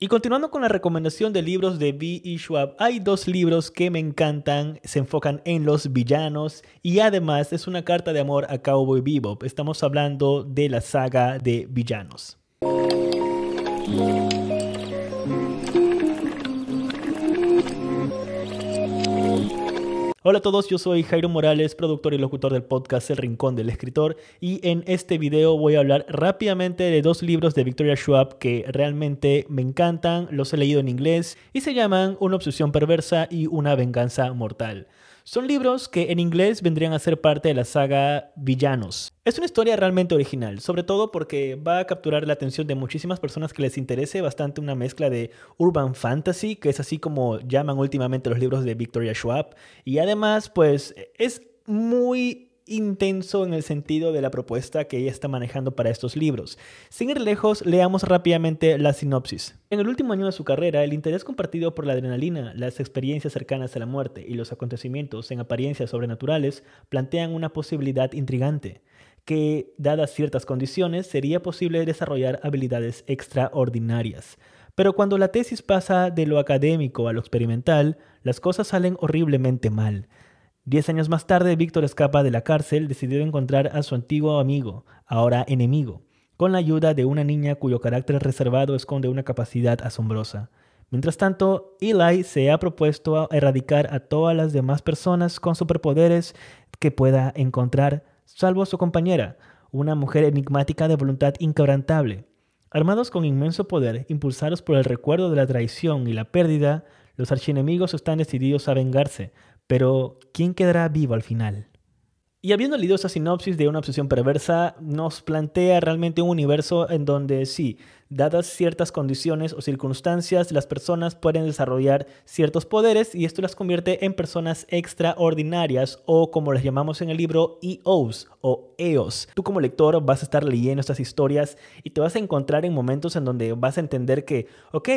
Y continuando con la recomendación de libros de B. y e. Schwab, hay dos libros que me encantan, se enfocan en los villanos y además es una carta de amor a Cowboy Bebop. Estamos hablando de la saga de villanos. Hola a todos, yo soy Jairo Morales, productor y locutor del podcast El Rincón del Escritor y en este video voy a hablar rápidamente de dos libros de Victoria Schwab que realmente me encantan, los he leído en inglés y se llaman Una obsesión perversa y Una venganza mortal. Son libros que en inglés vendrían a ser parte de la saga Villanos. Es una historia realmente original, sobre todo porque va a capturar la atención de muchísimas personas que les interese bastante una mezcla de urban fantasy, que es así como llaman últimamente los libros de Victoria Schwab, y además pues es muy intenso en el sentido de la propuesta que ella está manejando para estos libros. Sin ir lejos, leamos rápidamente la sinopsis. En el último año de su carrera, el interés compartido por la adrenalina, las experiencias cercanas a la muerte y los acontecimientos en apariencias sobrenaturales plantean una posibilidad intrigante que, dadas ciertas condiciones, sería posible desarrollar habilidades extraordinarias. Pero cuando la tesis pasa de lo académico a lo experimental, las cosas salen horriblemente mal. Diez años más tarde, Víctor escapa de la cárcel decidido encontrar a su antiguo amigo, ahora enemigo, con la ayuda de una niña cuyo carácter reservado esconde una capacidad asombrosa. Mientras tanto, Eli se ha propuesto a erradicar a todas las demás personas con superpoderes que pueda encontrar, salvo a su compañera, una mujer enigmática de voluntad inquebrantable. Armados con inmenso poder, impulsados por el recuerdo de la traición y la pérdida, los archienemigos están decididos a vengarse, pero, ¿quién quedará vivo al final? Y habiendo leído esa sinopsis de una obsesión perversa, nos plantea realmente un universo en donde sí, dadas ciertas condiciones o circunstancias, las personas pueden desarrollar ciertos poderes y esto las convierte en personas extraordinarias o como las llamamos en el libro EOs o EOS. Tú como lector vas a estar leyendo estas historias y te vas a encontrar en momentos en donde vas a entender que, ok,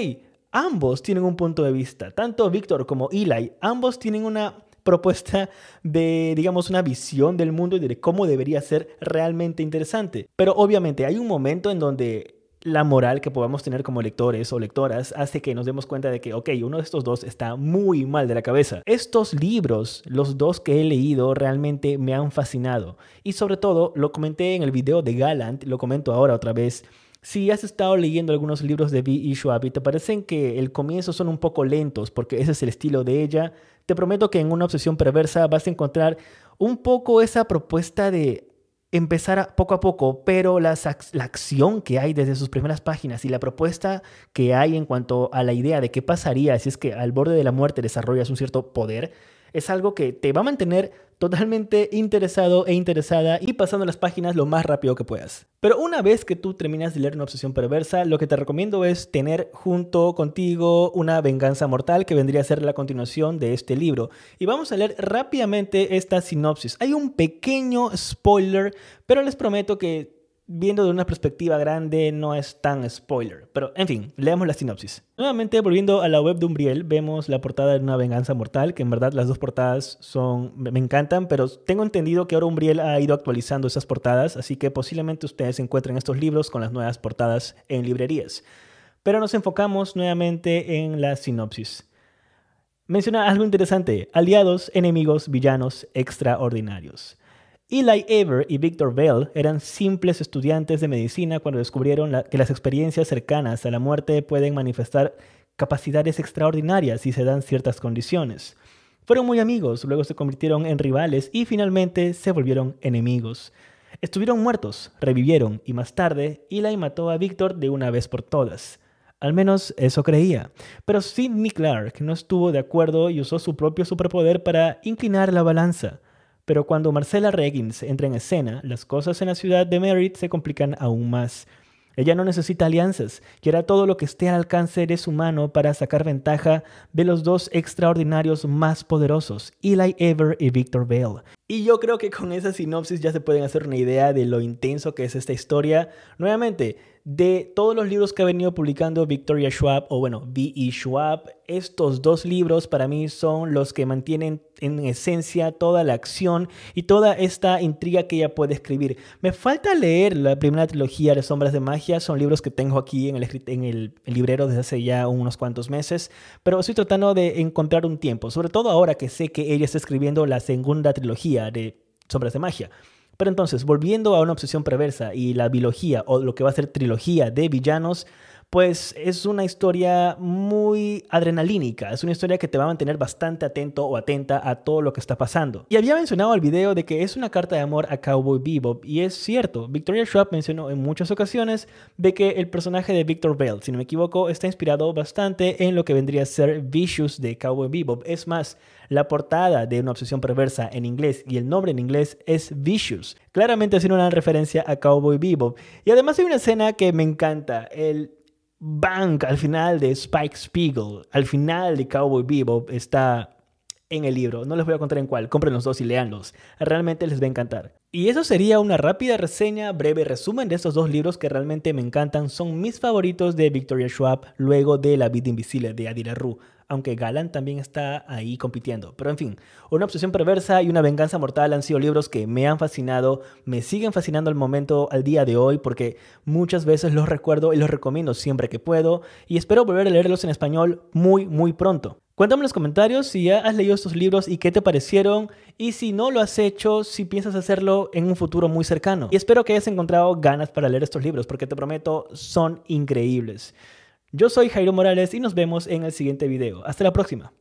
ambos tienen un punto de vista, tanto Víctor como Eli, ambos tienen una propuesta de, digamos, una visión del mundo y de cómo debería ser realmente interesante. Pero obviamente hay un momento en donde la moral que podamos tener como lectores o lectoras hace que nos demos cuenta de que, ok, uno de estos dos está muy mal de la cabeza. Estos libros, los dos que he leído, realmente me han fascinado. Y sobre todo, lo comenté en el video de Galant, lo comento ahora otra vez si has estado leyendo algunos libros de y Schwab y te parecen que el comienzo son un poco lentos, porque ese es el estilo de ella, te prometo que en una obsesión perversa vas a encontrar un poco esa propuesta de empezar poco a poco, pero la acción que hay desde sus primeras páginas y la propuesta que hay en cuanto a la idea de qué pasaría si es que al borde de la muerte desarrollas un cierto poder, es algo que te va a mantener totalmente interesado e interesada y pasando las páginas lo más rápido que puedas. Pero una vez que tú terminas de leer una obsesión perversa, lo que te recomiendo es tener junto contigo una venganza mortal que vendría a ser la continuación de este libro. Y vamos a leer rápidamente esta sinopsis. Hay un pequeño spoiler, pero les prometo que viendo de una perspectiva grande no es tan spoiler. Pero, en fin, leemos la sinopsis. Nuevamente, volviendo a la web de Umbriel, vemos la portada de Una Venganza Mortal, que en verdad las dos portadas son, me encantan, pero tengo entendido que ahora Umbriel ha ido actualizando esas portadas, así que posiblemente ustedes encuentren estos libros con las nuevas portadas en librerías. Pero nos enfocamos nuevamente en la sinopsis. Menciona algo interesante, aliados, enemigos, villanos, extraordinarios. Eli Ever y Victor Bell eran simples estudiantes de medicina cuando descubrieron que las experiencias cercanas a la muerte pueden manifestar capacidades extraordinarias si se dan ciertas condiciones. Fueron muy amigos, luego se convirtieron en rivales y finalmente se volvieron enemigos. Estuvieron muertos, revivieron y más tarde Eli mató a Victor de una vez por todas. Al menos eso creía. Pero Sidney Clark no estuvo de acuerdo y usó su propio superpoder para inclinar la balanza. Pero cuando Marcela Reggins entra en escena, las cosas en la ciudad de Merritt se complican aún más. Ella no necesita alianzas, quiere todo lo que esté al alcance de su mano para sacar ventaja de los dos extraordinarios más poderosos, Eli Ever y Victor Vale. Y yo creo que con esa sinopsis ya se pueden hacer una idea de lo intenso que es esta historia. Nuevamente, de todos los libros que ha venido publicando Victoria Schwab o bueno, V.E. Schwab, estos dos libros para mí son los que mantienen en esencia toda la acción y toda esta intriga que ella puede escribir. Me falta leer la primera trilogía de Sombras de Magia, son libros que tengo aquí en en el librero desde hace ya unos cuantos meses, pero estoy tratando de encontrar un tiempo, sobre todo ahora que sé que ella está escribiendo la segunda trilogía de Sombras de Magia. Pero entonces, volviendo a una obsesión perversa y la biología o lo que va a ser trilogía de villanos, pues es una historia muy adrenalínica, es una historia que te va a mantener bastante atento o atenta a todo lo que está pasando. Y había mencionado el video de que es una carta de amor a Cowboy Bebop, y es cierto, Victoria Schwab mencionó en muchas ocasiones de que el personaje de Victor Bell, si no me equivoco, está inspirado bastante en lo que vendría a ser Vicious de Cowboy Bebop. Es más, la portada de Una Obsesión Perversa en inglés y el nombre en inglés es Vicious, claramente haciendo una referencia a Cowboy Bebop. Y además hay una escena que me encanta, el ¡Bang! al final de Spike Spiegel, al final de Cowboy Bebop está en el libro. No les voy a contar en cuál. Compren los dos y leanlos. Realmente les va a encantar. Y eso sería una rápida reseña, breve resumen de estos dos libros que realmente me encantan. Son mis favoritos de Victoria Schwab luego de La vida invisible de Adira Ru. aunque Galán también está ahí compitiendo. Pero en fin, Una obsesión perversa y Una venganza mortal han sido libros que me han fascinado, me siguen fascinando al momento, al día de hoy, porque muchas veces los recuerdo y los recomiendo siempre que puedo, y espero volver a leerlos en español muy, muy pronto. Cuéntame en los comentarios si ya has leído estos libros y qué te parecieron y si no lo has hecho, si piensas hacerlo en un futuro muy cercano. Y espero que hayas encontrado ganas para leer estos libros porque te prometo son increíbles. Yo soy Jairo Morales y nos vemos en el siguiente video. Hasta la próxima.